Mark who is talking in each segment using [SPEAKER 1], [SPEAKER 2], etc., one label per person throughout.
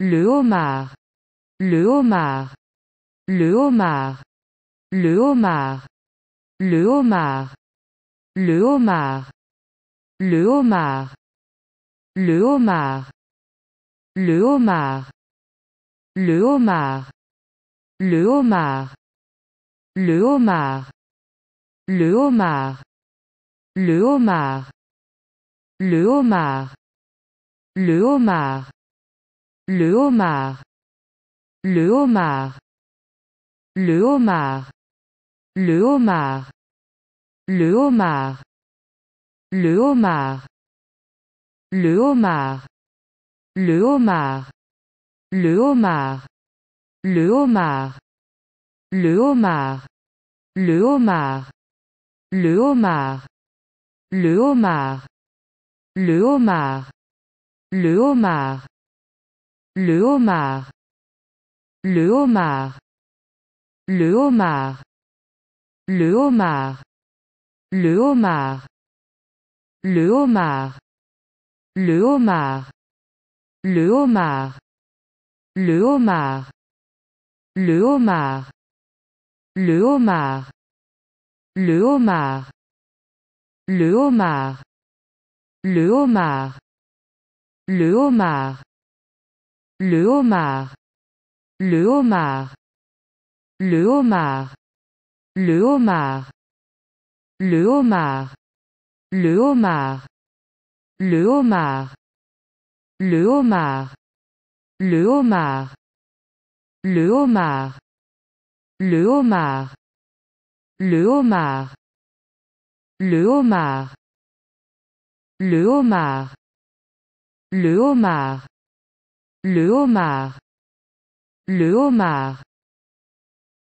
[SPEAKER 1] Le homard. Le homard. Le homard. Le homard. Le homard. Le homard. Le homard. Le homard. Le homard. Le homard. Le homard. Le homard. Le homard. Le homard. Le homard. Le le homard. Le homard. Le homard. Le homard. Le homard. Le homard. Le homard. Le homard. Le homard. Le homard. Le homard. Le homard. Le homard. Le homard. Le homard. Le le homard. Le homard. Le homard. Le homard. Le homard. Le homard. Le homard. Le homard. Le homard. Le homard. Le homard. Le homard. Le homard. Le homard. Le homard. Le homard. Le homard. Le homard. Le homard. Le homard. Le homard. Le homard. Le homard. Le homard. Le homard. Le homard. Le homard. Le homard. Le homard. Le homard. Le homard. Le homard.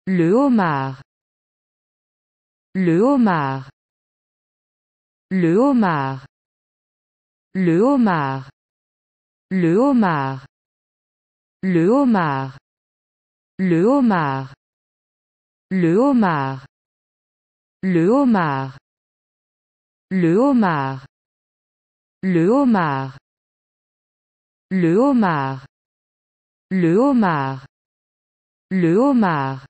[SPEAKER 1] Le homard. Le homard. Le homard. Le homard. Le homard. Le homard. Le homard. Le homard. Le homard. Le homard. Le homard. Le homard. Le homard. Le homard.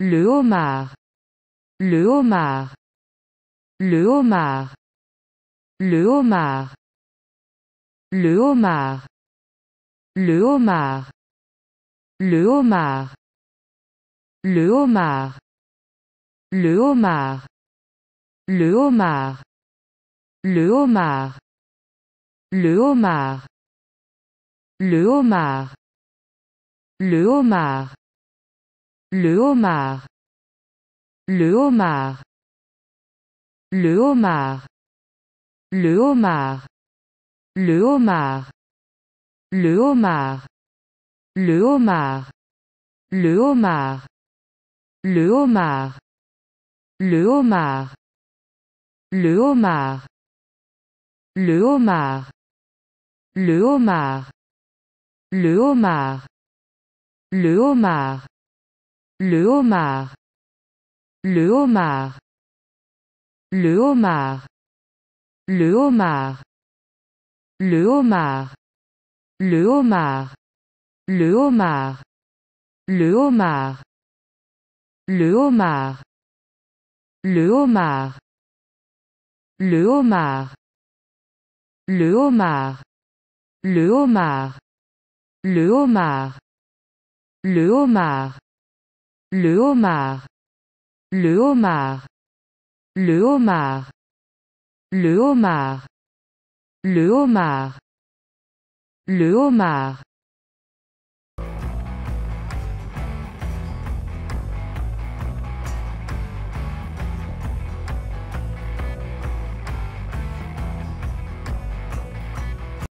[SPEAKER 1] Le homard. Le homard. Le homard. Le homard. Le homard. Le homard. Le homard. Le homard. Le homard. Le homard. Le homard. Le homard. Le homard. Le homard. Le homard. Le homard. Le homard. Le homard. Le homard. Le homard. Le homard. Le homard. Le homard. Le homard. Le homard. Le homard. Le homard. Le homard. Le homard. Le homard. Le homard. Le homard. Le homard. Le homard. Le homard. Le homard. Le homard. Le homard. Le homard. Le homard. Le homard. Le homard. Le homard. Le homard. Le homard. Le homard. Le homard. Le homard. Le homard. Le homard.